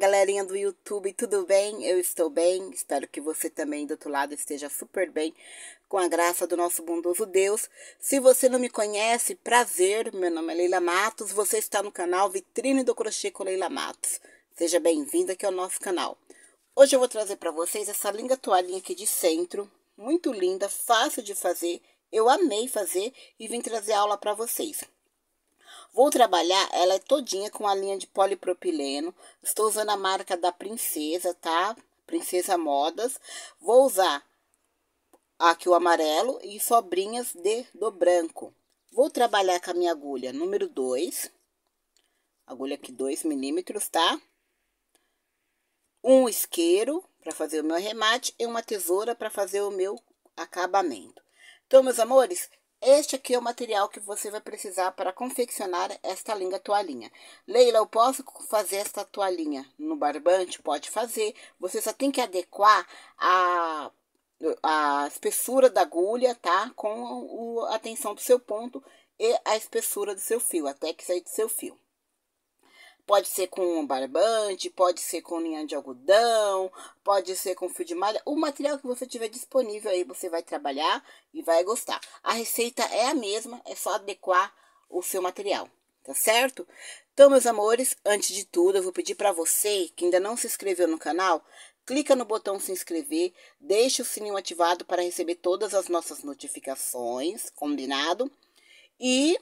galerinha do YouTube, tudo bem? Eu estou bem, espero que você também do outro lado esteja super bem, com a graça do nosso bondoso Deus. Se você não me conhece, prazer, meu nome é Leila Matos, você está no canal Vitrine do Crochê com Leila Matos. Seja bem-vinda aqui ao nosso canal. Hoje eu vou trazer para vocês essa linda toalhinha aqui de centro, muito linda, fácil de fazer, eu amei fazer e vim trazer aula para vocês. Vou trabalhar ela todinha com a linha de polipropileno. Estou usando a marca da Princesa, tá? Princesa Modas. Vou usar aqui o amarelo e sobrinhas de, do branco. Vou trabalhar com a minha agulha número 2. Agulha aqui 2 milímetros, tá? Um isqueiro para fazer o meu arremate e uma tesoura para fazer o meu acabamento. Então, meus amores, este aqui é o material que você vai precisar para confeccionar esta linda toalhinha. Leila, eu posso fazer esta toalhinha no barbante? Pode fazer. Você só tem que adequar a, a espessura da agulha, tá? Com a tensão do seu ponto e a espessura do seu fio, até que sair do seu fio. Pode ser com barbante, pode ser com linha de algodão, pode ser com fio de malha. O material que você tiver disponível aí, você vai trabalhar e vai gostar. A receita é a mesma, é só adequar o seu material, tá certo? Então, meus amores, antes de tudo, eu vou pedir para você que ainda não se inscreveu no canal, clica no botão se inscrever, deixa o sininho ativado para receber todas as nossas notificações, combinado? E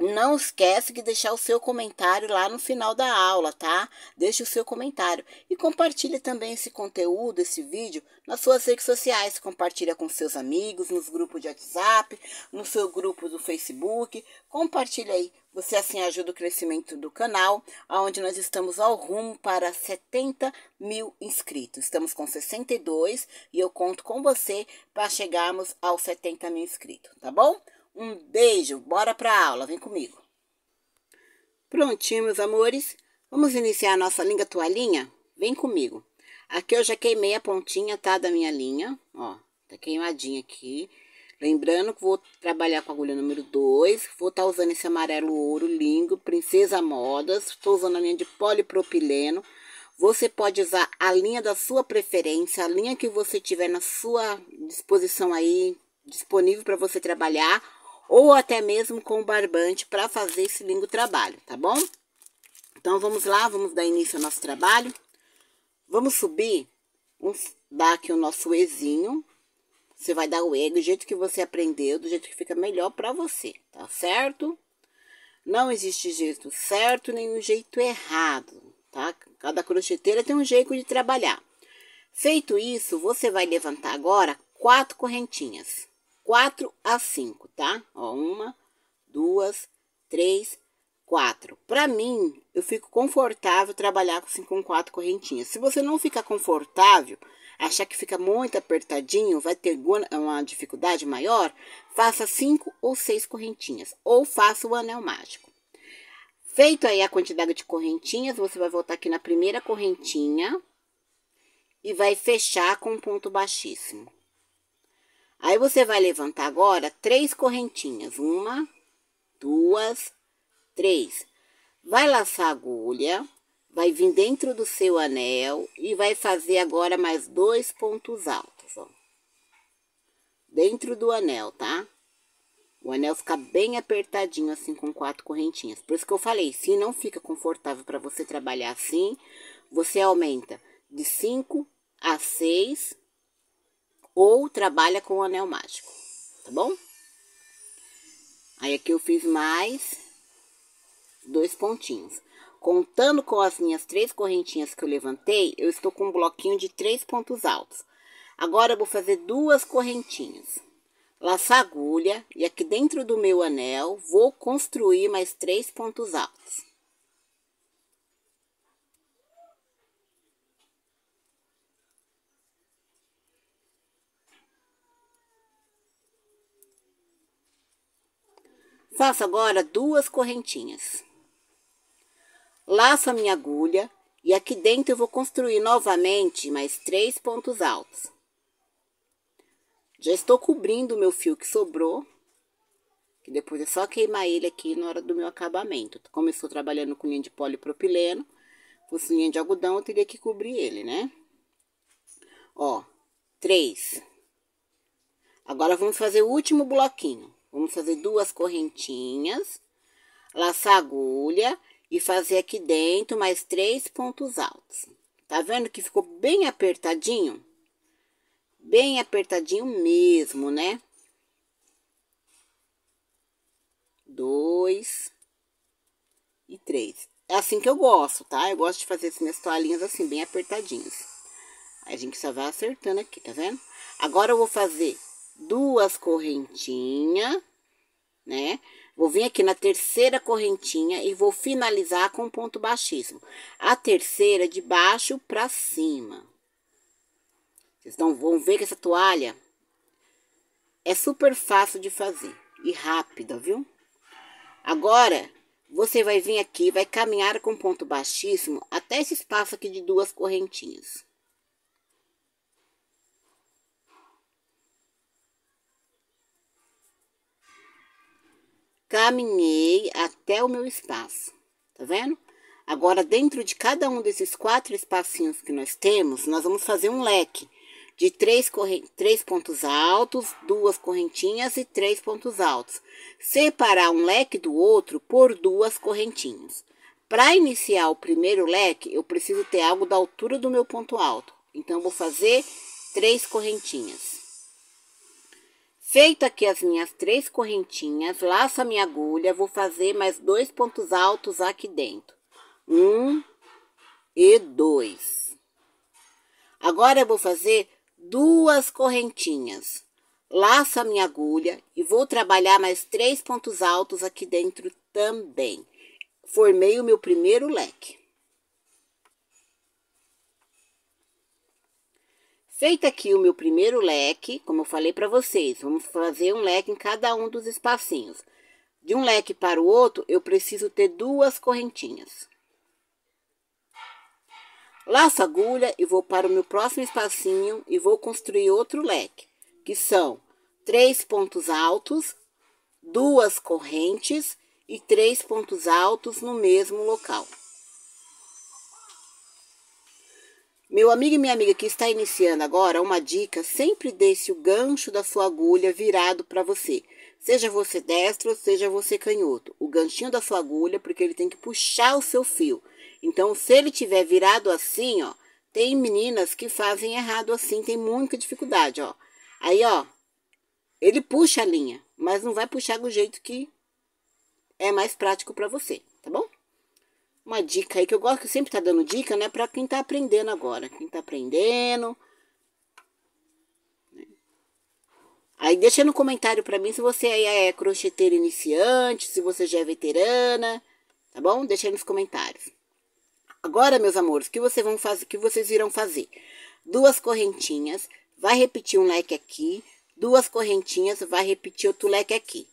não esquece de deixar o seu comentário lá no final da aula, tá? Deixe o seu comentário e compartilhe também esse conteúdo, esse vídeo nas suas redes sociais. Compartilha com seus amigos, nos grupos de WhatsApp, no seu grupo do Facebook. Compartilhe, aí. Você assim ajuda o crescimento do canal, onde nós estamos ao rumo para 70 mil inscritos. Estamos com 62 e eu conto com você para chegarmos aos 70 mil inscritos, tá bom? Um beijo, bora para a aula, vem comigo. Prontinho, meus amores. Vamos iniciar a nossa linha toalhinha? Vem comigo. Aqui eu já queimei a pontinha, tá, da minha linha, ó, tá queimadinha aqui. Lembrando que vou trabalhar com a agulha número 2, vou estar tá usando esse amarelo ouro lindo, Princesa Modas, estou usando a linha de polipropileno. Você pode usar a linha da sua preferência, a linha que você tiver na sua disposição aí, disponível para você trabalhar, ou até mesmo com barbante para fazer esse lindo trabalho, tá bom? Então, vamos lá, vamos dar início ao nosso trabalho. Vamos subir, vamos dar aqui o nosso Ezinho. Você vai dar o E do jeito que você aprendeu, do jeito que fica melhor para você, tá certo? Não existe jeito certo nem um jeito errado, tá? Cada crocheteira tem um jeito de trabalhar. Feito isso, você vai levantar agora quatro correntinhas quatro a cinco, tá? Ó, uma, duas, três, quatro. Para mim, eu fico confortável trabalhar assim, com quatro correntinhas. Se você não ficar confortável, achar que fica muito apertadinho, vai ter uma dificuldade maior, faça cinco ou seis correntinhas, ou faça o anel mágico. Feito aí a quantidade de correntinhas, você vai voltar aqui na primeira correntinha e vai fechar com um ponto baixíssimo. Aí você vai levantar agora três correntinhas. Uma, duas, três. Vai laçar a agulha, vai vir dentro do seu anel e vai fazer agora mais dois pontos altos, ó. Dentro do anel, tá? O anel fica bem apertadinho assim com quatro correntinhas. Por isso que eu falei, se não fica confortável para você trabalhar assim, você aumenta de cinco a seis ou trabalha com o anel mágico, tá bom? Aí aqui eu fiz mais dois pontinhos. Contando com as minhas três correntinhas que eu levantei, eu estou com um bloquinho de três pontos altos. Agora eu vou fazer duas correntinhas. Laçar agulha e aqui dentro do meu anel, vou construir mais três pontos altos. Faço agora duas correntinhas. Laço a minha agulha e aqui dentro eu vou construir novamente mais três pontos altos. Já estou cobrindo o meu fio que sobrou, que depois é só queimar ele aqui na hora do meu acabamento. Como eu estou trabalhando com linha de polipropileno, fosse linha de algodão, eu teria que cobrir ele, né? Ó, três. Agora, vamos fazer o último bloquinho. Vamos fazer duas correntinhas, laçar a agulha e fazer aqui dentro mais três pontos altos. Tá vendo que ficou bem apertadinho? Bem apertadinho mesmo, né? Dois e três. É assim que eu gosto, tá? Eu gosto de fazer as minhas toalhinhas assim, bem apertadinhas. Aí a gente só vai acertando aqui, tá vendo? Agora eu vou fazer duas correntinhas, né? Vou vir aqui na terceira correntinha e vou finalizar com ponto baixíssimo. A terceira de baixo para cima. Vocês não vão ver que essa toalha é super fácil de fazer e rápida, viu? Agora, você vai vir aqui, vai caminhar com ponto baixíssimo até esse espaço aqui de duas correntinhas. caminhei até o meu espaço. Tá vendo? Agora, dentro de cada um desses quatro espacinhos que nós temos, nós vamos fazer um leque de três, três pontos altos, duas correntinhas e três pontos altos. Separar um leque do outro por duas correntinhas. Para iniciar o primeiro leque, eu preciso ter algo da altura do meu ponto alto. Então, vou fazer três correntinhas. Feito aqui as minhas três correntinhas, laço a minha agulha, vou fazer mais dois pontos altos aqui dentro. Um e dois. Agora eu vou fazer duas correntinhas. Laço a minha agulha e vou trabalhar mais três pontos altos aqui dentro também. Formei o meu primeiro leque. Feito aqui o meu primeiro leque, como eu falei para vocês, vamos fazer um leque em cada um dos espacinhos. De um leque para o outro, eu preciso ter duas correntinhas. Laço agulha e vou para o meu próximo espacinho e vou construir outro leque, que são três pontos altos, duas correntes e três pontos altos no mesmo local. Meu amigo e minha amiga que está iniciando agora, uma dica: sempre deixe o gancho da sua agulha virado para você. Seja você destro, seja você canhoto. O ganchinho da sua agulha, porque ele tem que puxar o seu fio. Então, se ele tiver virado assim, ó, tem meninas que fazem errado assim, tem muita dificuldade, ó. Aí, ó, ele puxa a linha, mas não vai puxar do jeito que é mais prático para você uma dica aí que eu gosto que sempre tá dando dica, né, para quem tá aprendendo agora, quem tá aprendendo. Aí deixa no comentário para mim se você é crocheteira iniciante, se você já é veterana, tá bom? Deixa aí nos comentários. Agora, meus amores, o que, vocês vão fazer, que vocês irão fazer? Duas correntinhas, vai repetir um leque aqui, duas correntinhas, vai repetir outro leque aqui.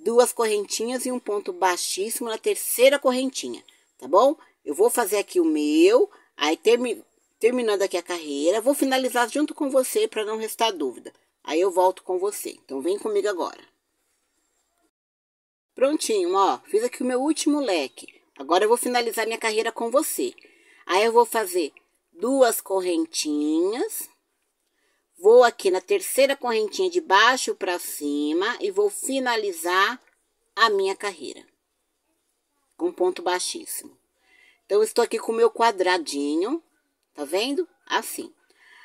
Duas correntinhas e um ponto baixíssimo na terceira correntinha tá bom? Eu vou fazer aqui o meu, aí termi, terminando aqui a carreira, vou finalizar junto com você para não restar dúvida. Aí eu volto com você. Então vem comigo agora. Prontinho, ó, fiz aqui o meu último leque. Agora eu vou finalizar minha carreira com você. Aí eu vou fazer duas correntinhas. Vou aqui na terceira correntinha de baixo para cima e vou finalizar a minha carreira com ponto baixíssimo. Então, eu estou aqui com o meu quadradinho, tá vendo? Assim.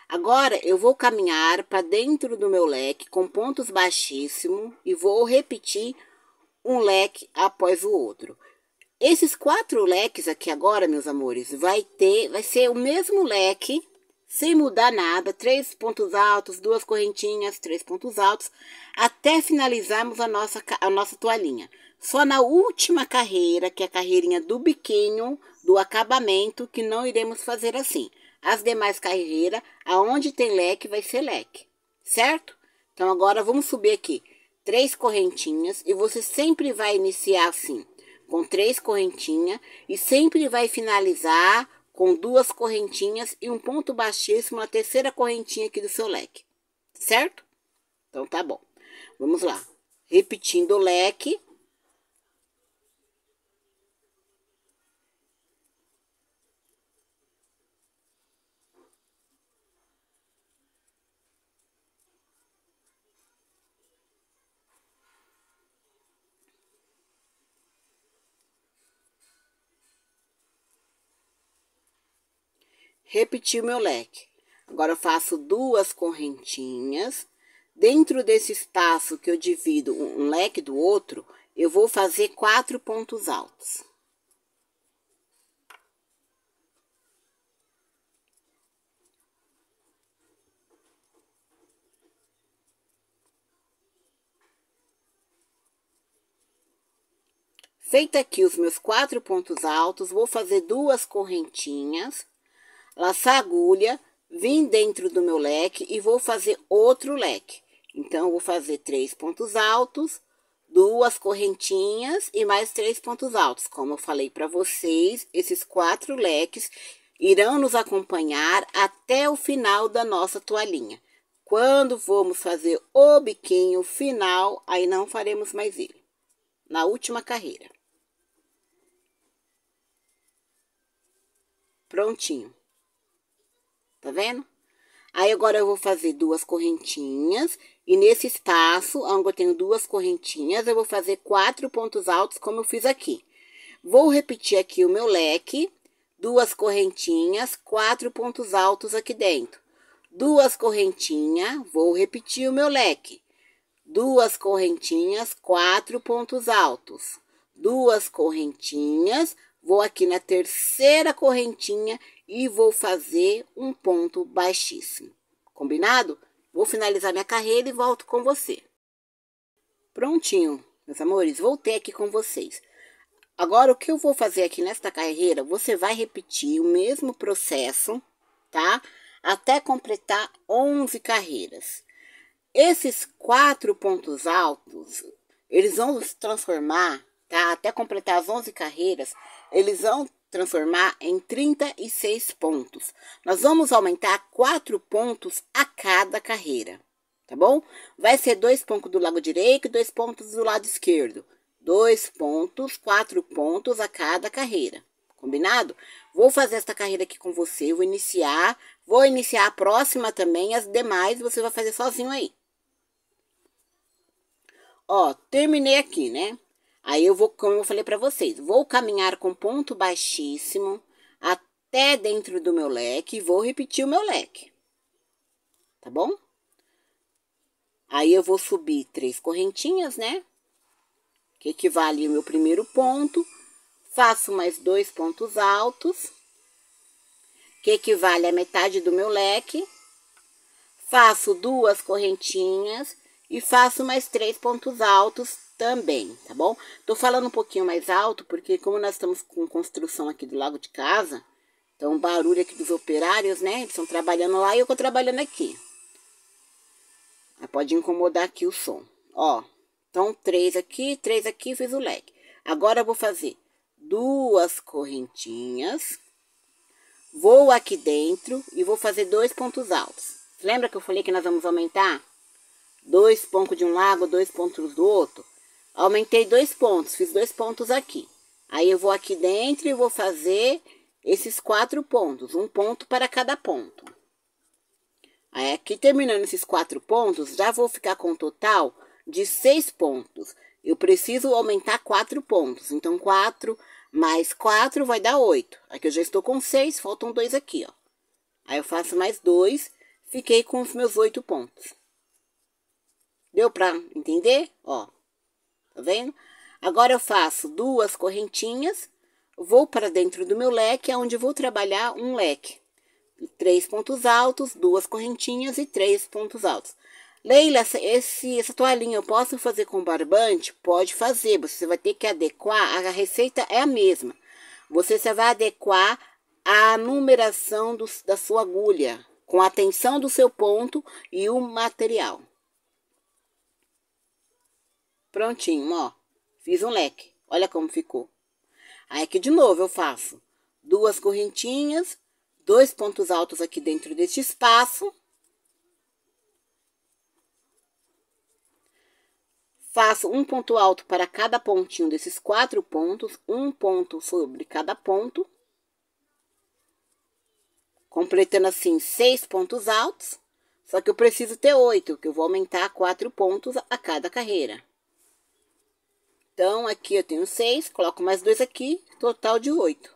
Agora, eu vou caminhar para dentro do meu leque com pontos baixíssimo e vou repetir um leque após o outro. Esses quatro leques aqui agora, meus amores, vai ter, vai ser o mesmo leque, sem mudar nada, três pontos altos, duas correntinhas, três pontos altos, até finalizarmos a nossa, a nossa toalhinha. Só na última carreira, que é a carreirinha do biquinho, do acabamento, que não iremos fazer assim. As demais carreiras, aonde tem leque, vai ser leque, certo? Então, agora vamos subir aqui três correntinhas e você sempre vai iniciar assim, com três correntinhas e sempre vai finalizar com duas correntinhas e um ponto baixíssimo na terceira correntinha aqui do seu leque, certo? Então, tá bom. Vamos lá. Repetindo o leque, Repeti o meu leque. Agora eu faço duas correntinhas. Dentro desse espaço que eu divido um leque do outro, eu vou fazer quatro pontos altos. Feito aqui os meus quatro pontos altos, vou fazer duas correntinhas laçar a agulha, vim dentro do meu leque e vou fazer outro leque. Então, vou fazer três pontos altos, duas correntinhas e mais três pontos altos. Como eu falei para vocês, esses quatro leques irão nos acompanhar até o final da nossa toalhinha. Quando vamos fazer o biquinho final, aí não faremos mais ele. Na última carreira. Prontinho tá vendo? Aí, agora, eu vou fazer duas correntinhas. E nesse espaço, onde eu tenho duas correntinhas, eu vou fazer quatro pontos altos, como eu fiz aqui. Vou repetir aqui o meu leque. Duas correntinhas, quatro pontos altos aqui dentro. Duas correntinhas, vou repetir o meu leque. Duas correntinhas, quatro pontos altos. Duas correntinhas, vou aqui na terceira correntinha e vou fazer um ponto baixíssimo. Combinado? Vou finalizar minha carreira e volto com você. Prontinho, meus amores, voltei aqui com vocês. Agora, o que eu vou fazer aqui nesta carreira, você vai repetir o mesmo processo, tá? Até completar 11 carreiras. Esses quatro pontos altos, eles vão se transformar, tá? Até completar as 11 carreiras, eles vão transformar em 36 pontos. Nós vamos aumentar 4 pontos a cada carreira, tá bom? Vai ser 2 pontos do lado direito e 2 pontos do lado esquerdo. 2 pontos, 4 pontos a cada carreira, combinado? Vou fazer esta carreira aqui com você, vou iniciar, vou iniciar a próxima também, as demais você vai fazer sozinho aí. Ó, terminei aqui, né? Aí eu vou, como eu falei para vocês, vou caminhar com ponto baixíssimo até dentro do meu leque e vou repetir o meu leque. Tá bom? Aí eu vou subir três correntinhas, né? Que equivale ao meu primeiro ponto. Faço mais dois pontos altos, que equivale à metade do meu leque. Faço duas correntinhas e faço mais três pontos altos, também, tá bom? Tô falando um pouquinho mais alto, porque como nós estamos com construção aqui do lado de casa, então barulho aqui dos operários, né? Eles estão trabalhando lá e eu tô trabalhando aqui. Ah, pode incomodar aqui o som. Ó, então três aqui, três aqui, fiz o leg. Agora eu vou fazer duas correntinhas. Vou aqui dentro e vou fazer dois pontos altos. Lembra que eu falei que nós vamos aumentar? Dois pontos de um lado, dois pontos do outro? Aumentei dois pontos, fiz dois pontos aqui. Aí eu vou aqui dentro e vou fazer esses quatro pontos, um ponto para cada ponto. Aí aqui terminando esses quatro pontos, já vou ficar com um total de seis pontos. Eu preciso aumentar quatro pontos, então quatro mais quatro vai dar oito. Aqui eu já estou com seis, faltam dois aqui, ó. Aí eu faço mais dois, fiquei com os meus oito pontos. Deu para entender? Ó tá vendo? Agora eu faço duas correntinhas, vou para dentro do meu leque, é onde vou trabalhar um leque. Três pontos altos, duas correntinhas e três pontos altos. Leila, essa, esse, essa toalhinha eu posso fazer com barbante? Pode fazer, você vai ter que adequar, a receita é a mesma. Você só vai adequar a numeração do, da sua agulha, com atenção do seu ponto e o material. Prontinho, ó. Fiz um leque. Olha como ficou. Aí aqui de novo eu faço duas correntinhas, dois pontos altos aqui dentro deste espaço. Faço um ponto alto para cada pontinho desses quatro pontos, um ponto sobre cada ponto. Completando assim seis pontos altos, só que eu preciso ter oito, que eu vou aumentar quatro pontos a cada carreira. Então, aqui eu tenho seis, coloco mais dois aqui, total de oito.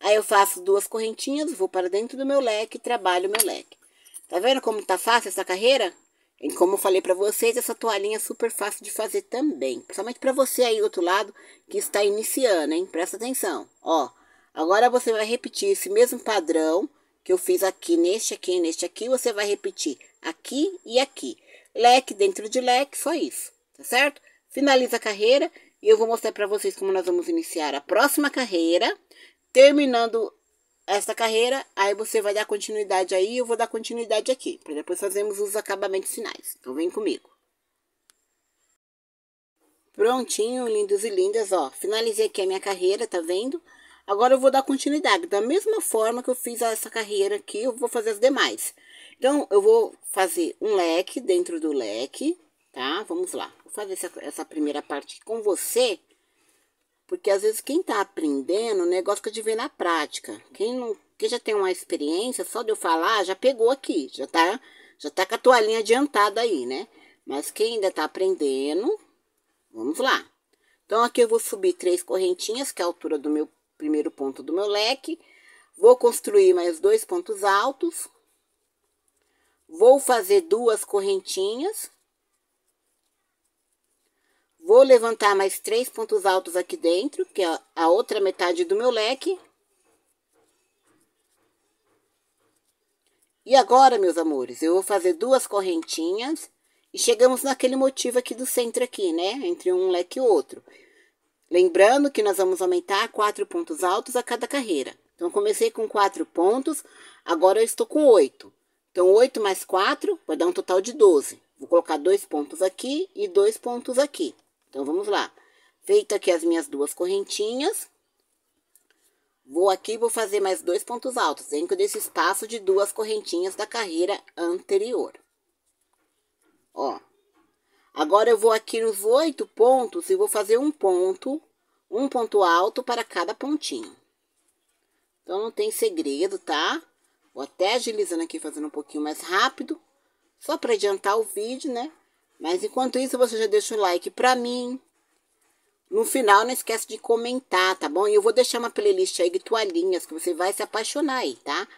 Aí, eu faço duas correntinhas, vou para dentro do meu leque, trabalho o meu leque. Tá vendo como tá fácil essa carreira? E como eu falei para vocês, essa toalhinha é super fácil de fazer também. Principalmente para você aí do outro lado, que está iniciando, hein? Presta atenção. Ó, agora você vai repetir esse mesmo padrão que eu fiz aqui, neste aqui, neste aqui. Você vai repetir aqui e aqui leque dentro de leque, só isso, tá certo? Finaliza a carreira e eu vou mostrar para vocês como nós vamos iniciar a próxima carreira. Terminando essa carreira, aí você vai dar continuidade aí, eu vou dar continuidade aqui, para depois fazermos os acabamentos finais. Então vem comigo. Prontinho, lindos e lindas, ó. Finalizei aqui a minha carreira, tá vendo? Agora eu vou dar continuidade. Da mesma forma que eu fiz essa carreira aqui, eu vou fazer as demais. Então, eu vou fazer um leque dentro do leque, tá? Vamos lá. Vou fazer essa, essa primeira parte com você, porque às vezes quem tá aprendendo, o negócio que eu de ver na prática. Quem não, quem já tem uma experiência, só de eu falar, já pegou aqui, já tá, já tá com a toalhinha adiantada aí, né? Mas quem ainda tá aprendendo, vamos lá. Então, aqui eu vou subir três correntinhas, que é a altura do meu primeiro ponto do meu leque. Vou construir mais dois pontos altos, Vou fazer duas correntinhas. Vou levantar mais três pontos altos aqui dentro, que é a outra metade do meu leque. E agora, meus amores, eu vou fazer duas correntinhas e chegamos naquele motivo aqui do centro aqui, né? Entre um leque e outro. Lembrando que nós vamos aumentar quatro pontos altos a cada carreira. Então, comecei com quatro pontos, agora eu estou com oito. Então, 8 mais 4 vai dar um total de 12. Vou colocar dois pontos aqui e dois pontos aqui. Então, vamos lá. Feita aqui as minhas duas correntinhas, vou aqui e vou fazer mais dois pontos altos, dentro desse espaço de duas correntinhas da carreira anterior. Ó. Agora, eu vou aqui nos oito pontos e vou fazer um ponto, um ponto alto para cada pontinho. Então, não tem segredo, tá? Vou até agilizando aqui, fazendo um pouquinho mais rápido, só para adiantar o vídeo, né? Mas enquanto isso, você já deixa o like para mim. No final, não esquece de comentar, tá bom? E eu vou deixar uma playlist aí de toalhinhas que você vai se apaixonar aí, tá?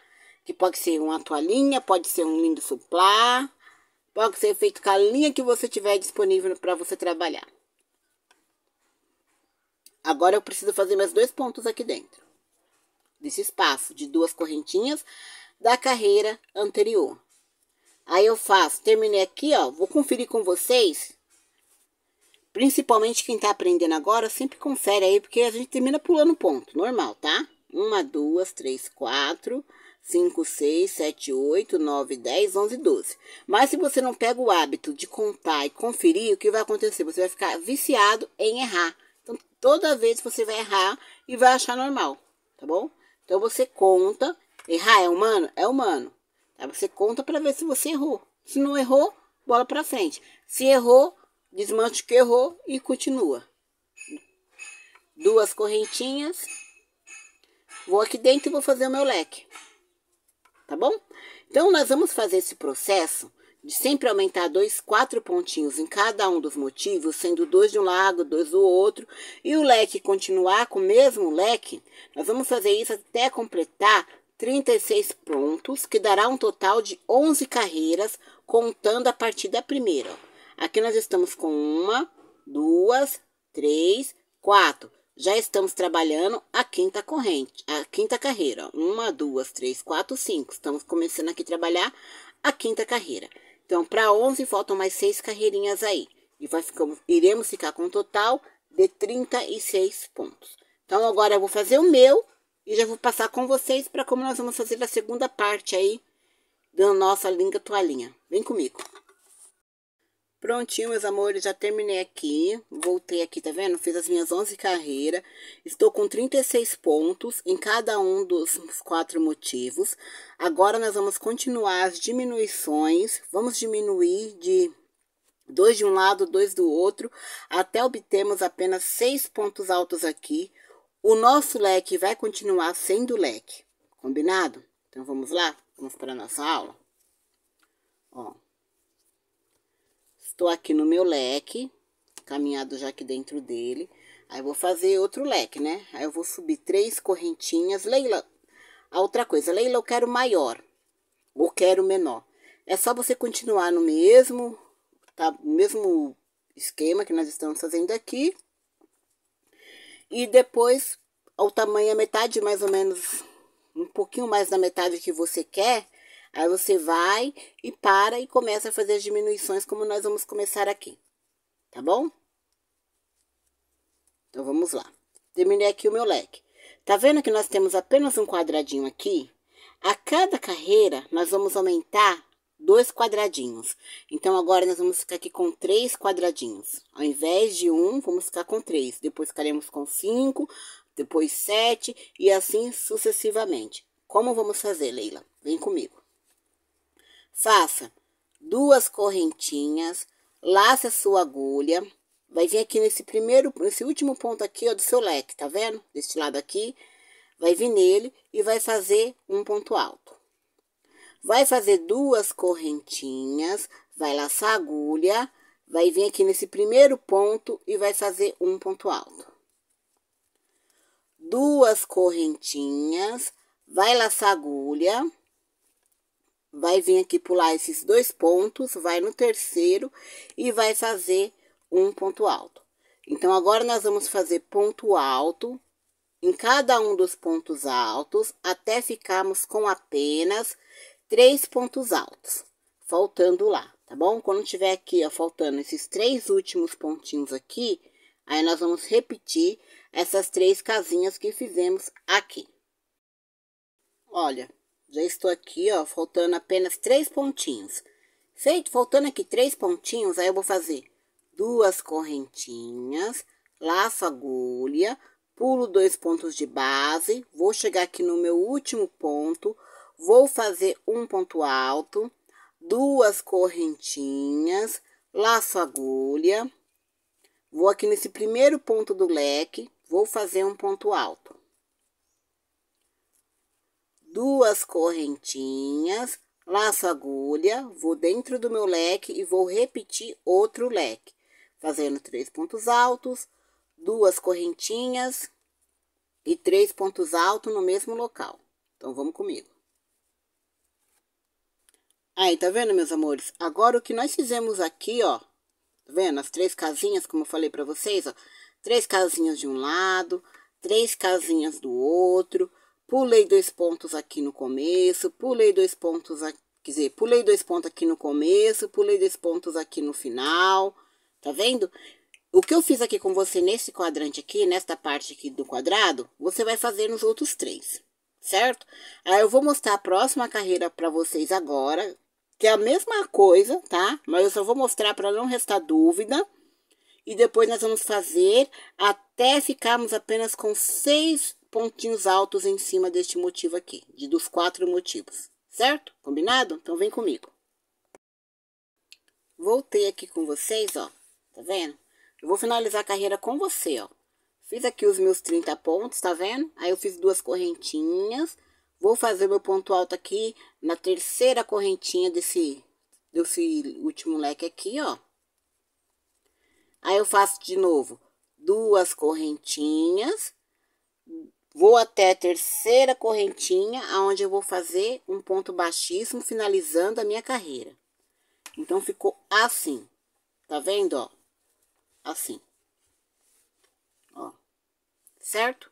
Que pode ser uma toalhinha, pode ser um lindo suplá, pode ser feito com a linha que você tiver disponível para você trabalhar. Agora eu preciso fazer mais dois pontos aqui dentro. Desse espaço de duas correntinhas da carreira anterior. Aí eu faço, terminei aqui, ó, vou conferir com vocês. Principalmente quem tá aprendendo agora, sempre confere aí, porque a gente termina pulando ponto, normal, tá? Uma, duas, três, quatro, cinco, seis, sete, oito, nove, dez, onze, doze. Mas se você não pega o hábito de contar e conferir, o que vai acontecer? Você vai ficar viciado em errar. Então, toda vez você vai errar e vai achar normal, tá bom? Então, você conta Errar é humano? É humano. Aí tá, você conta para ver se você errou. Se não errou, bola para frente. Se errou, desmancha que errou e continua. Duas correntinhas. Vou aqui dentro e vou fazer o meu leque. Tá bom? Então, nós vamos fazer esse processo de sempre aumentar dois, quatro pontinhos em cada um dos motivos, sendo dois de um lado, dois do outro, e o leque continuar com o mesmo leque, nós vamos fazer isso até completar 36 pontos que dará um total de 11 carreiras, contando a partir da primeira. Aqui nós estamos com uma, duas, três, quatro. Já estamos trabalhando a quinta corrente, a quinta carreira. Uma, duas, três, quatro, cinco. Estamos começando aqui a trabalhar a quinta carreira. Então, para 11, faltam mais seis carreirinhas aí. E vai ficar, iremos ficar com um total de 36 pontos. Então, agora eu vou fazer o meu e já vou passar com vocês para como nós vamos fazer a segunda parte aí da nossa linda toalhinha. Vem comigo. Prontinho, meus amores, já terminei aqui, voltei aqui, tá vendo? Fiz as minhas 11 carreiras, estou com 36 pontos em cada um dos quatro motivos. Agora, nós vamos continuar as diminuições, vamos diminuir de dois de um lado, dois do outro, até obtermos apenas seis pontos altos aqui, o nosso leque vai continuar sendo leque, combinado? Então vamos lá, vamos para a nossa aula. Ó, estou aqui no meu leque, caminhado já aqui dentro dele. Aí vou fazer outro leque, né? Aí eu vou subir três correntinhas. Leila, a outra coisa, Leila, eu quero maior ou quero menor. É só você continuar no mesmo, tá? Mesmo esquema que nós estamos fazendo aqui. E depois, o tamanho é metade, mais ou menos, um pouquinho mais da metade que você quer. Aí você vai e para e começa a fazer as diminuições como nós vamos começar aqui. Tá bom? Então, vamos lá. Terminei aqui o meu leque. Tá vendo que nós temos apenas um quadradinho aqui? A cada carreira, nós vamos aumentar dois quadradinhos. Então, agora nós vamos ficar aqui com três quadradinhos. Ao invés de um, vamos ficar com três. Depois ficaremos com cinco, depois sete e assim sucessivamente. Como vamos fazer, Leila? Vem comigo. Faça duas correntinhas, laça a sua agulha. Vai vir aqui nesse primeiro, nesse último ponto aqui, ó, do seu leque, tá vendo? Deste lado aqui. Vai vir nele e vai fazer um ponto alto. Vai fazer duas correntinhas, vai laçar a agulha, vai vir aqui nesse primeiro ponto e vai fazer um ponto alto. Duas correntinhas, vai laçar a agulha, vai vir aqui pular esses dois pontos, vai no terceiro e vai fazer um ponto alto. Então, agora nós vamos fazer ponto alto em cada um dos pontos altos até ficarmos com apenas três pontos altos, faltando lá, tá bom? Quando tiver aqui, ó, faltando esses três últimos pontinhos aqui, aí nós vamos repetir essas três casinhas que fizemos aqui. Olha, já estou aqui, ó, faltando apenas três pontinhos. Feito, faltando aqui três pontinhos, aí eu vou fazer duas correntinhas, laço agulha, pulo dois pontos de base, vou chegar aqui no meu último ponto, vou fazer um ponto alto, duas correntinhas, laço agulha, vou aqui nesse primeiro ponto do leque, vou fazer um ponto alto. Duas correntinhas, laço agulha, vou dentro do meu leque e vou repetir outro leque, fazendo três pontos altos, duas correntinhas e três pontos altos no mesmo local. Então, vamos comigo. Aí, tá vendo, meus amores? Agora o que nós fizemos aqui, ó. Tá vendo? As três casinhas, como eu falei pra vocês, ó. Três casinhas de um lado, três casinhas do outro. Pulei dois pontos aqui no começo, pulei dois pontos aqui. Quer dizer, pulei dois pontos aqui no começo, pulei dois pontos aqui no final. Tá vendo? O que eu fiz aqui com você nesse quadrante aqui, nesta parte aqui do quadrado, você vai fazer nos outros três, certo? Aí eu vou mostrar a próxima carreira para vocês agora, que é a mesma coisa, tá? Mas eu só vou mostrar para não restar dúvida. E depois nós vamos fazer até ficarmos apenas com seis pontinhos altos em cima deste motivo aqui, de dos quatro motivos, certo? Combinado? Então vem comigo. Voltei aqui com vocês, ó, tá vendo? Eu vou finalizar a carreira com você, ó. Fiz aqui os meus 30 pontos, tá vendo? Aí eu fiz duas correntinhas, Vou fazer meu ponto alto aqui na terceira correntinha desse, desse último leque aqui, ó. Aí, eu faço de novo duas correntinhas, vou até a terceira correntinha, aonde eu vou fazer um ponto baixíssimo, finalizando a minha carreira. Então, ficou assim, tá vendo, ó? Assim. Ó, certo?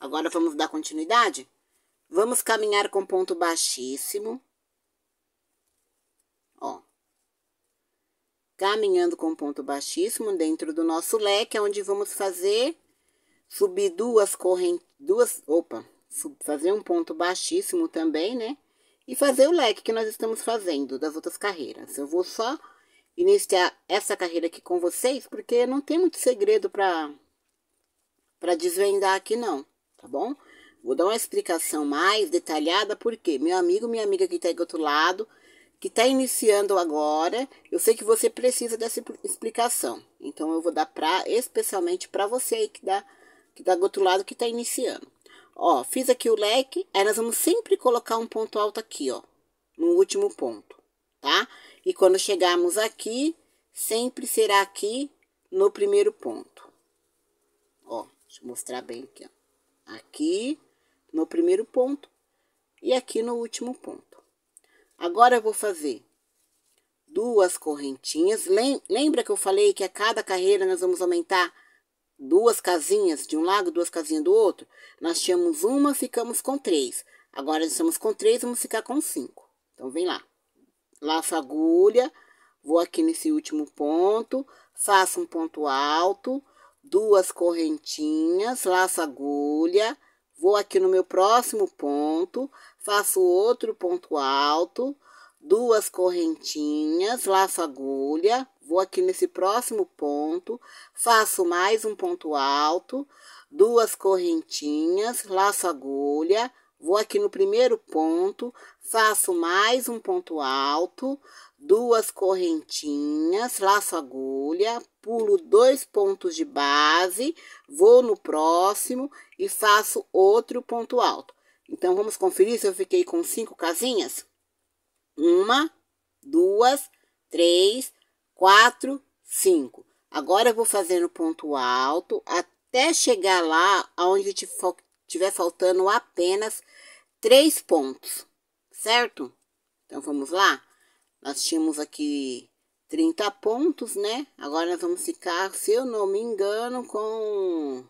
Agora, vamos dar continuidade? Vamos caminhar com ponto baixíssimo. Ó. Caminhando com ponto baixíssimo dentro do nosso leque, é onde vamos fazer subir duas correntes, duas, opa, fazer um ponto baixíssimo também, né? E fazer o leque que nós estamos fazendo das outras carreiras. Eu vou só iniciar essa carreira aqui com vocês, porque não tem muito segredo para para desvendar aqui não, tá bom? Vou dar uma explicação mais detalhada, porque meu amigo, minha amiga que está aí do outro lado, que está iniciando agora, eu sei que você precisa dessa explicação. Então, eu vou dar pra, especialmente para você aí que está que dá tá do outro lado, que está iniciando. Ó, fiz aqui o leque, aí nós vamos sempre colocar um ponto alto aqui, ó, no último ponto, tá? E quando chegarmos aqui, sempre será aqui no primeiro ponto. Ó, deixa eu mostrar bem aqui, ó. Aqui, no primeiro ponto e aqui no último ponto. Agora eu vou fazer duas correntinhas. Lembra que eu falei que a cada carreira nós vamos aumentar duas casinhas de um lado, duas casinhas do outro? Nós tínhamos uma, ficamos com três. Agora estamos com três, vamos ficar com cinco. Então, vem lá. Laço agulha, vou aqui nesse último ponto, faço um ponto alto, duas correntinhas, laço agulha, Vou aqui no meu próximo ponto, faço outro ponto alto, duas correntinhas, laço agulha, vou aqui nesse próximo ponto, faço mais um ponto alto, duas correntinhas, laço agulha, vou aqui no primeiro ponto, faço mais um ponto alto, duas correntinhas, laço agulha, pulo dois pontos de base, vou no próximo e faço outro ponto alto. Então, vamos conferir se eu fiquei com cinco casinhas? Uma, duas, três, quatro, cinco. Agora, eu vou fazendo ponto alto até chegar lá onde tiver faltando apenas três pontos, certo? Então, vamos lá? Nós tínhamos aqui 30 pontos, né? Agora nós vamos ficar, se eu não me engano, com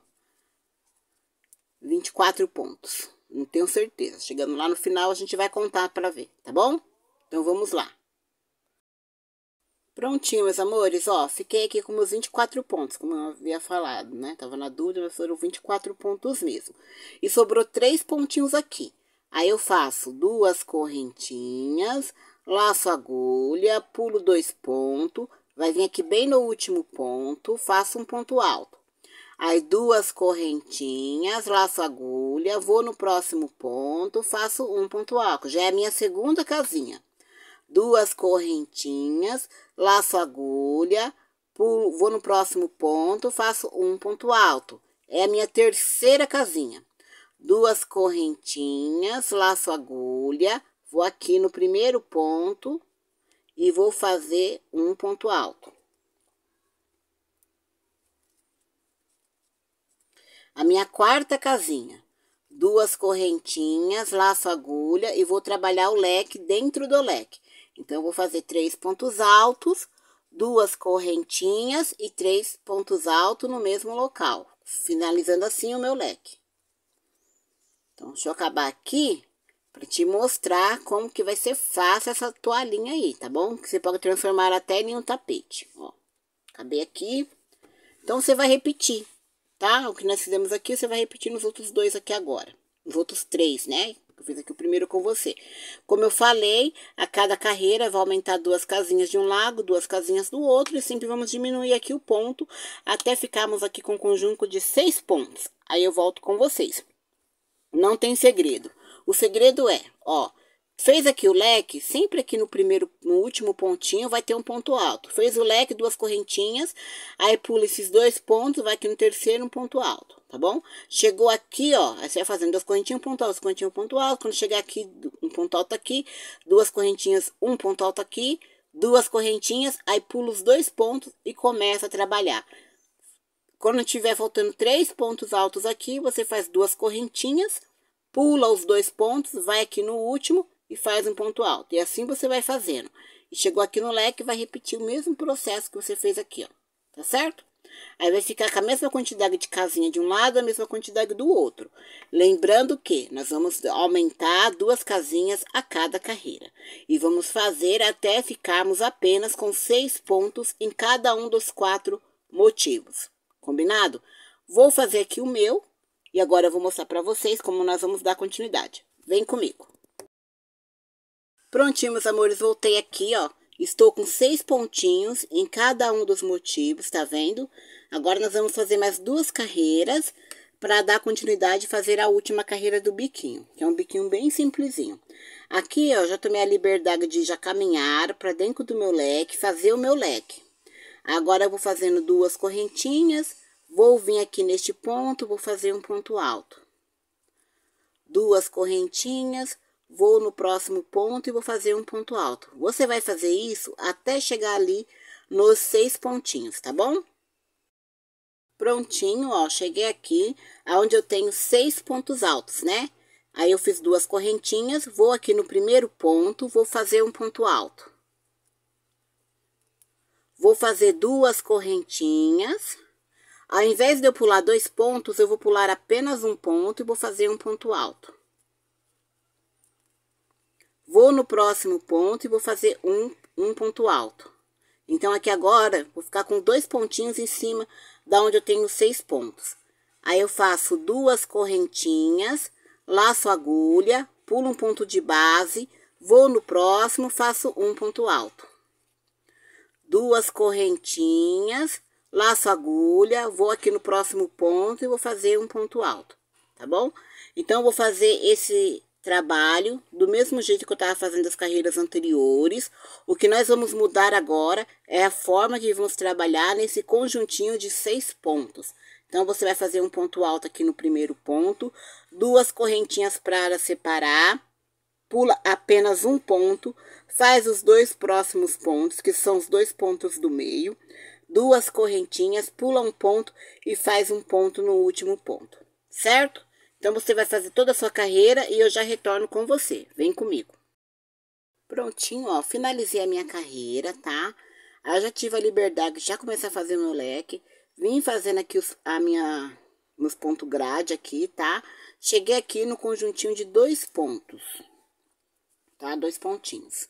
24 pontos. Não tenho certeza. Chegando lá no final, a gente vai contar para ver, tá bom? Então, vamos lá. Prontinho, meus amores, ó, fiquei aqui com meus 24 pontos, como eu havia falado, né? Tava na dúvida, mas foram 24 pontos mesmo. E sobrou três pontinhos aqui. Aí, eu faço duas correntinhas, laço agulha, pulo dois pontos, vai vir aqui bem no último ponto, faço um ponto alto. Aí, duas correntinhas, laço agulha, vou no próximo ponto, faço um ponto alto. Já é a minha segunda casinha. Duas correntinhas, laço agulha, pulo, vou no próximo ponto, faço um ponto alto. É a minha terceira casinha. Duas correntinhas, laço agulha, Vou aqui no primeiro ponto e vou fazer um ponto alto. A minha quarta casinha, duas correntinhas, laço agulha e vou trabalhar o leque dentro do leque. Então, vou fazer três pontos altos, duas correntinhas e três pontos altos no mesmo local, finalizando assim o meu leque. Então, deixa eu acabar aqui para te mostrar como que vai ser fácil essa toalhinha aí, tá bom? Que você pode transformar até em um tapete, ó. Acabei aqui. Então, você vai repetir, tá? O que nós fizemos aqui, você vai repetir nos outros dois aqui agora. nos outros três, né? Eu fiz aqui o primeiro com você. Como eu falei, a cada carreira vai aumentar duas casinhas de um lado, duas casinhas do outro. E sempre vamos diminuir aqui o ponto, até ficarmos aqui com um conjunto de seis pontos. Aí eu volto com vocês. Não tem segredo. O segredo é, ó, Fez aqui o leque, sempre aqui no primeiro, no último pontinho, vai ter um ponto alto. Fez o leque, duas correntinhas, aí pula esses dois pontos, vai aqui no terceiro, um ponto alto, tá bom? Chegou aqui, ó, aí você vai fazendo duas correntinhas, um ponto alto, duas correntinhas, um ponto alto. Quando chegar aqui, um ponto alto aqui, duas correntinhas, um ponto alto aqui, duas correntinhas, aí pula os dois pontos e começa a trabalhar. Quando tiver faltando três pontos altos aqui, você faz duas correntinhas, pula os dois pontos, vai aqui no último e faz um ponto alto. E assim você vai fazendo. E chegou aqui no leque, vai repetir o mesmo processo que você fez aqui, ó. Tá certo? Aí vai ficar com a mesma quantidade de casinha de um lado, a mesma quantidade do outro. Lembrando que nós vamos aumentar duas casinhas a cada carreira. E vamos fazer até ficarmos apenas com seis pontos em cada um dos quatro motivos. Combinado? Vou fazer aqui o meu, e agora eu vou mostrar para vocês como nós vamos dar continuidade. Vem comigo. Prontinho, meus amores, voltei aqui, ó. Estou com seis pontinhos em cada um dos motivos, tá vendo? Agora nós vamos fazer mais duas carreiras para dar continuidade e fazer a última carreira do biquinho, que é um biquinho bem simplesinho. Aqui, ó, já tomei a liberdade de já caminhar para dentro do meu leque, fazer o meu leque. Agora eu vou fazendo duas correntinhas Vou vir aqui neste ponto, vou fazer um ponto alto. Duas correntinhas, vou no próximo ponto e vou fazer um ponto alto. Você vai fazer isso até chegar ali nos seis pontinhos, tá bom? Prontinho, ó, cheguei aqui, aonde eu tenho seis pontos altos, né? Aí, eu fiz duas correntinhas, vou aqui no primeiro ponto, vou fazer um ponto alto. Vou fazer duas correntinhas. Ao invés de eu pular dois pontos, eu vou pular apenas um ponto e vou fazer um ponto alto. Vou no próximo ponto e vou fazer um, um ponto alto. Então, aqui agora, vou ficar com dois pontinhos em cima da onde eu tenho seis pontos. Aí, eu faço duas correntinhas, laço agulha, pulo um ponto de base, vou no próximo, faço um ponto alto. Duas correntinhas, laço agulha, vou aqui no próximo ponto e vou fazer um ponto alto, tá bom? Então, vou fazer esse trabalho do mesmo jeito que eu estava fazendo as carreiras anteriores. O que nós vamos mudar agora é a forma que vamos trabalhar nesse conjuntinho de seis pontos. Então, você vai fazer um ponto alto aqui no primeiro ponto, duas correntinhas para separar, pula apenas um ponto, faz os dois próximos pontos, que são os dois pontos do meio, duas correntinhas, pula um ponto e faz um ponto no último ponto, certo? Então, você vai fazer toda a sua carreira e eu já retorno com você. Vem comigo. Prontinho, ó, finalizei a minha carreira, tá? Aí, eu já tive a liberdade, já comecei a fazer meu leque. Vim fazendo aqui os, a minha, meus pontos grade aqui, tá? Cheguei aqui no conjuntinho de dois pontos, tá? Dois pontinhos.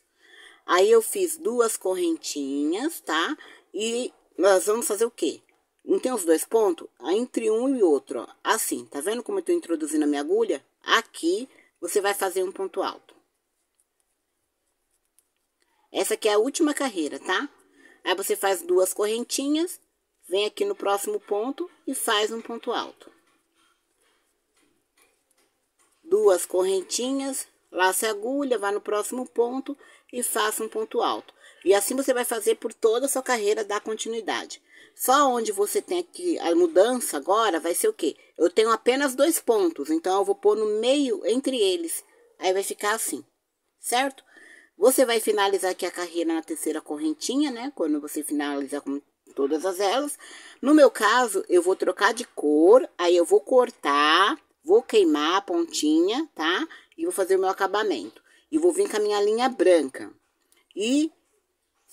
Aí, eu fiz duas correntinhas, tá? E nós vamos fazer o quê? Não tem os dois pontos? Ah, entre um e outro, ó. Assim, tá vendo como eu tô introduzindo a minha agulha? Aqui, você vai fazer um ponto alto. Essa aqui é a última carreira, tá? Aí, você faz duas correntinhas, vem aqui no próximo ponto e faz um ponto alto. Duas correntinhas, laça a agulha, vai no próximo ponto e faça um ponto alto. E assim você vai fazer por toda a sua carreira dar continuidade. Só onde você tem aqui a mudança agora vai ser o quê? Eu tenho apenas dois pontos, então eu vou pôr no meio entre eles. Aí vai ficar assim, certo? Você vai finalizar aqui a carreira na terceira correntinha, né? Quando você finalizar com todas as elas. No meu caso, eu vou trocar de cor, aí eu vou cortar, vou queimar a pontinha, tá? E vou fazer o meu acabamento. E vou vir com a minha linha branca. E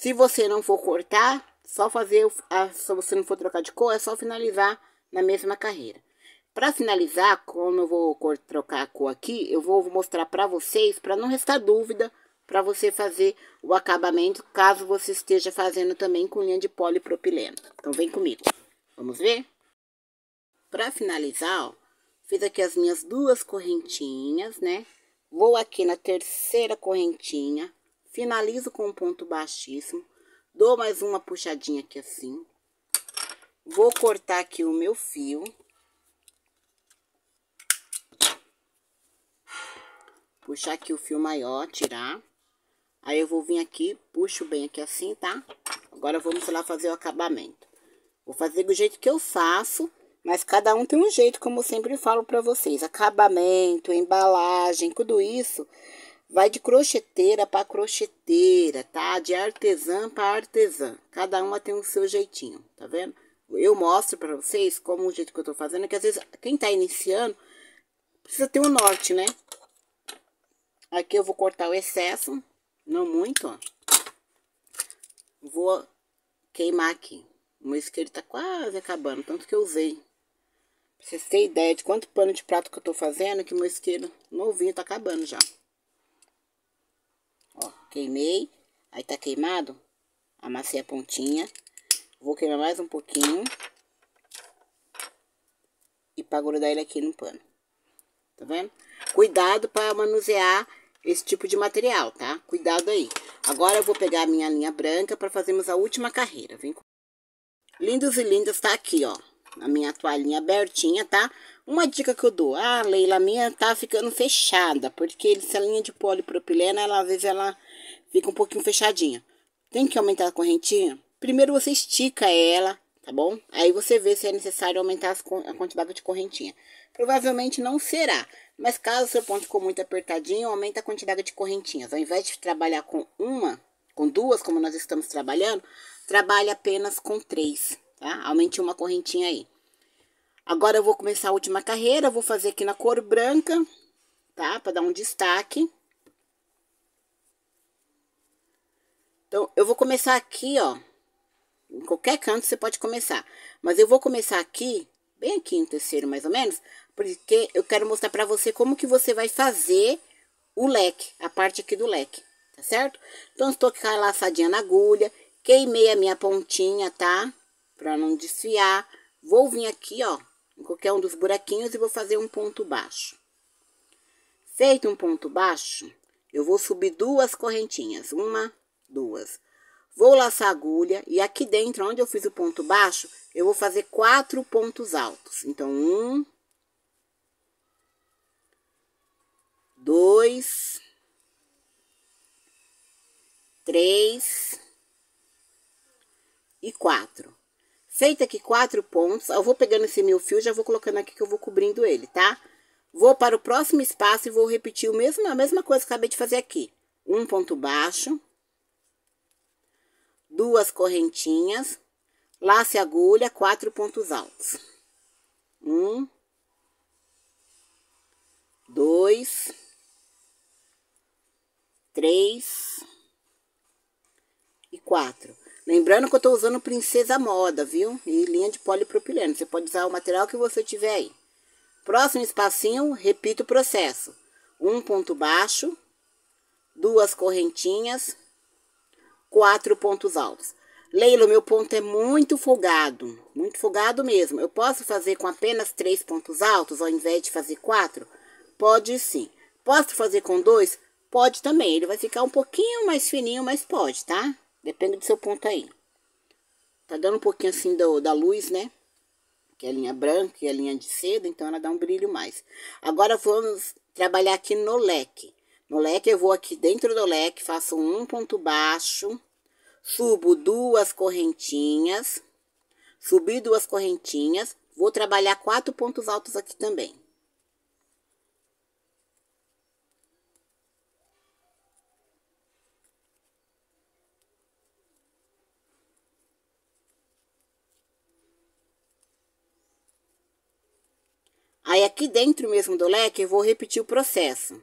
se você não for cortar, só fazer, se você não for trocar de cor, é só finalizar na mesma carreira. Para finalizar, como eu vou trocar a cor aqui, eu vou mostrar para vocês, para não restar dúvida, para você fazer o acabamento, caso você esteja fazendo também com linha de polipropileno. Então, vem comigo. Vamos ver? Para finalizar, ó, fiz aqui as minhas duas correntinhas, né? Vou aqui na terceira correntinha, Finalizo com um ponto baixíssimo. Dou mais uma puxadinha aqui assim. Vou cortar aqui o meu fio. Puxar aqui o fio maior, tirar. Aí eu vou vir aqui, puxo bem aqui assim, tá? Agora vamos lá fazer o acabamento. Vou fazer do jeito que eu faço, mas cada um tem um jeito, como sempre falo para vocês. Acabamento, embalagem, tudo isso Vai de crocheteira para crocheteira, tá? De artesã para artesã. Cada uma tem o seu jeitinho, tá vendo? Eu mostro para vocês como o jeito que eu tô fazendo, que às vezes quem tá iniciando precisa ter um norte, né? Aqui eu vou cortar o excesso, não muito, ó. Vou queimar aqui. O meu isqueiro tá quase acabando, tanto que eu usei. Pra vocês terem ideia de quanto pano de prato que eu tô fazendo, que meu isqueiro novinho tá acabando já. Queimei, aí tá queimado, amassei a pontinha. Vou queimar mais um pouquinho. E pra grudar ele aqui no pano. Tá vendo? Cuidado para manusear esse tipo de material, tá? Cuidado aí. Agora eu vou pegar a minha linha branca para fazermos a última carreira. Vem Lindos e lindas, tá aqui, ó. A minha toalhinha abertinha, tá? Uma dica que eu dou. Ah, Leila, a minha tá ficando fechada. Porque essa linha de polipropileno ela, às vezes, ela fica um pouquinho fechadinha. Tem que aumentar a correntinha? Primeiro você estica ela, tá bom? Aí você vê se é necessário aumentar a quantidade de correntinha. Provavelmente não será, mas caso o seu ponto ficou muito apertadinho, aumenta a quantidade de correntinhas. Ao invés de trabalhar com uma, com duas, como nós estamos trabalhando, trabalhe apenas com três, tá? Aumente uma correntinha aí. Agora eu vou começar a última carreira, vou fazer aqui na cor branca, tá? Para dar um destaque. Então, eu vou começar aqui, ó. Em qualquer canto você pode começar. Mas eu vou começar aqui, bem aqui no terceiro mais ou menos, porque eu quero mostrar pra você como que você vai fazer o leque, a parte aqui do leque, tá certo? Então, estou com a laçadinha na agulha, queimei a minha pontinha, tá? Pra não desfiar. Vou vir aqui, ó, em qualquer um dos buraquinhos e vou fazer um ponto baixo. Feito um ponto baixo, eu vou subir duas correntinhas, uma duas. Vou laçar a agulha e aqui dentro, onde eu fiz o ponto baixo, eu vou fazer quatro pontos altos. Então, um, dois, três e quatro. Feita aqui quatro pontos, eu vou pegando esse meu fio, já vou colocando aqui que eu vou cobrindo ele, tá? Vou para o próximo espaço e vou repetir o mesmo, a mesma coisa que acabei de fazer aqui. Um ponto baixo duas correntinhas, lace agulha, quatro pontos altos. Um, dois, três e quatro. Lembrando que eu estou usando princesa moda, viu? E linha de polipropileno. Você pode usar o material que você tiver aí. Próximo espacinho, repito o processo. Um ponto baixo, duas correntinhas, quatro pontos altos. Leila, meu ponto é muito folgado, muito folgado mesmo. Eu posso fazer com apenas três pontos altos ao invés de fazer quatro? Pode sim. Posso fazer com dois? Pode também. Ele vai ficar um pouquinho mais fininho, mas pode, tá? Depende do seu ponto aí. Tá dando um pouquinho assim do, da luz, né? Que é a linha branca e a linha de seda, então ela dá um brilho mais. Agora vamos trabalhar aqui no leque. No leque, eu vou aqui dentro do leque, faço um ponto baixo, subo duas correntinhas, subi duas correntinhas, vou trabalhar quatro pontos altos aqui também. Aí, aqui dentro mesmo do leque, eu vou repetir o processo.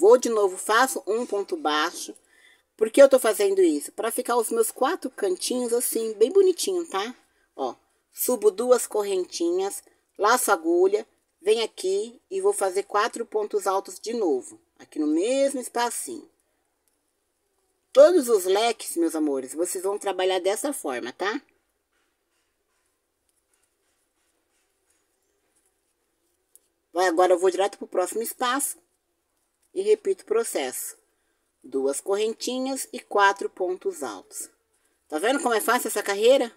Vou de novo, faço um ponto baixo. Por que eu tô fazendo isso? Para ficar os meus quatro cantinhos assim, bem bonitinho, tá? Ó, subo duas correntinhas, laço agulha, venho aqui e vou fazer quatro pontos altos de novo. Aqui no mesmo espacinho. Todos os leques, meus amores, vocês vão trabalhar dessa forma, tá? Agora eu vou direto pro próximo espaço e repito o processo. Duas correntinhas e quatro pontos altos. Tá vendo como é fácil essa carreira?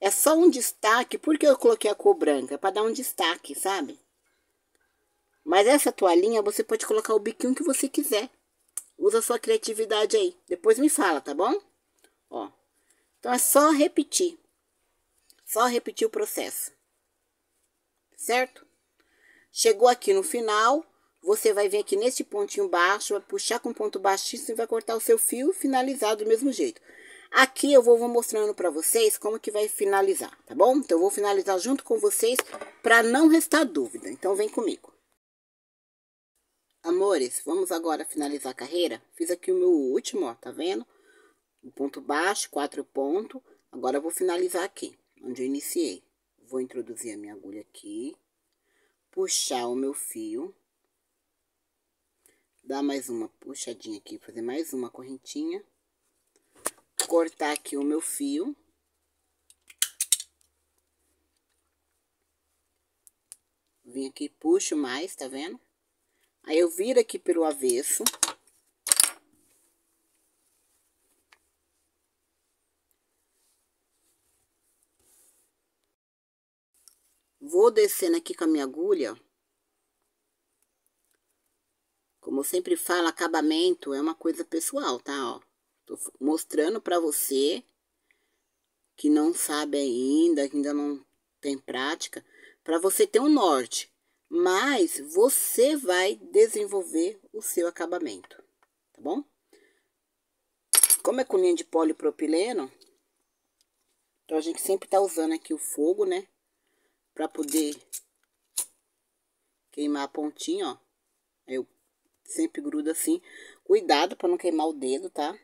É só um destaque, porque eu coloquei a cor branca? Para dar um destaque, sabe? Mas essa toalhinha você pode colocar o biquinho que você quiser. Usa sua criatividade aí. Depois me fala, tá bom? Ó. Então é só repetir. Só repetir o processo. Certo? Chegou aqui no final, você vai vir aqui neste pontinho baixo, vai puxar com ponto baixíssimo e vai cortar o seu fio finalizar do mesmo jeito. Aqui eu vou, mostrando para vocês como que vai finalizar, tá bom? Então, eu vou finalizar junto com vocês para não restar dúvida. Então, vem comigo. Amores, vamos agora finalizar a carreira? Fiz aqui o meu último, ó, tá vendo? O ponto baixo, quatro pontos. Agora, eu vou finalizar aqui, onde eu iniciei. Vou introduzir a minha agulha aqui, puxar o meu fio Dar mais uma puxadinha aqui, fazer mais uma correntinha. Cortar aqui o meu fio. Vim aqui, puxo mais, tá vendo? Aí, eu viro aqui pelo avesso. Vou descendo aqui com a minha agulha, ó. Como eu sempre falo, acabamento é uma coisa pessoal, tá? Ó, tô mostrando para você que não sabe ainda, que ainda não tem prática, para você ter um norte. Mas você vai desenvolver o seu acabamento, tá bom? Como é com linha de polipropileno, então a gente sempre tá usando aqui o fogo, né? Pra poder queimar a pontinha, ó. Aí eu sempre gruda assim. Cuidado para não queimar o dedo, tá?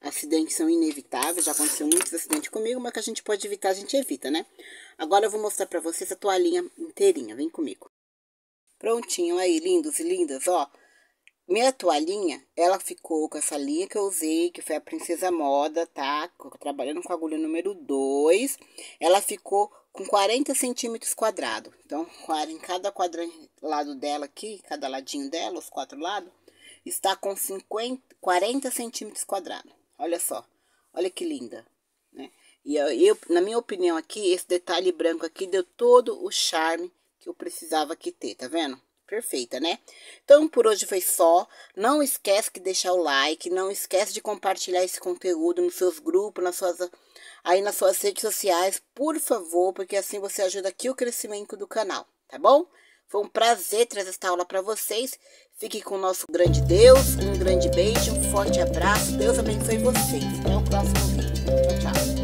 Acidentes são inevitáveis, já aconteceu muitos acidentes comigo, mas que a gente pode evitar, a gente evita, né? Agora eu vou mostrar para vocês a toalhinha inteirinha, vem comigo. Prontinho aí, lindos e lindas, ó. Minha toalhinha, ela ficou com essa linha que eu usei, que foi a Princesa Moda, tá? Trabalhando com a agulha número 2. Ela ficou com 40 centímetros quadrados. Então, em cada quadrado, lado dela aqui, cada ladinho dela, os quatro lados, está com 50, 40 centímetros quadrados. Olha só, olha que linda, né? E eu, eu, na minha opinião aqui, esse detalhe branco aqui deu todo o charme que eu precisava aqui ter, tá vendo? Perfeita, né? Então, por hoje foi só. Não esquece de deixar o like, não esquece de compartilhar esse conteúdo nos seus grupos, nas suas aí nas suas redes sociais, por favor, porque assim você ajuda aqui o crescimento do canal, tá bom? Foi um prazer trazer esta aula para vocês. Fique com o nosso grande Deus, um grande beijo, um forte abraço. Deus abençoe vocês. Até o próximo vídeo. Tchau, tchau.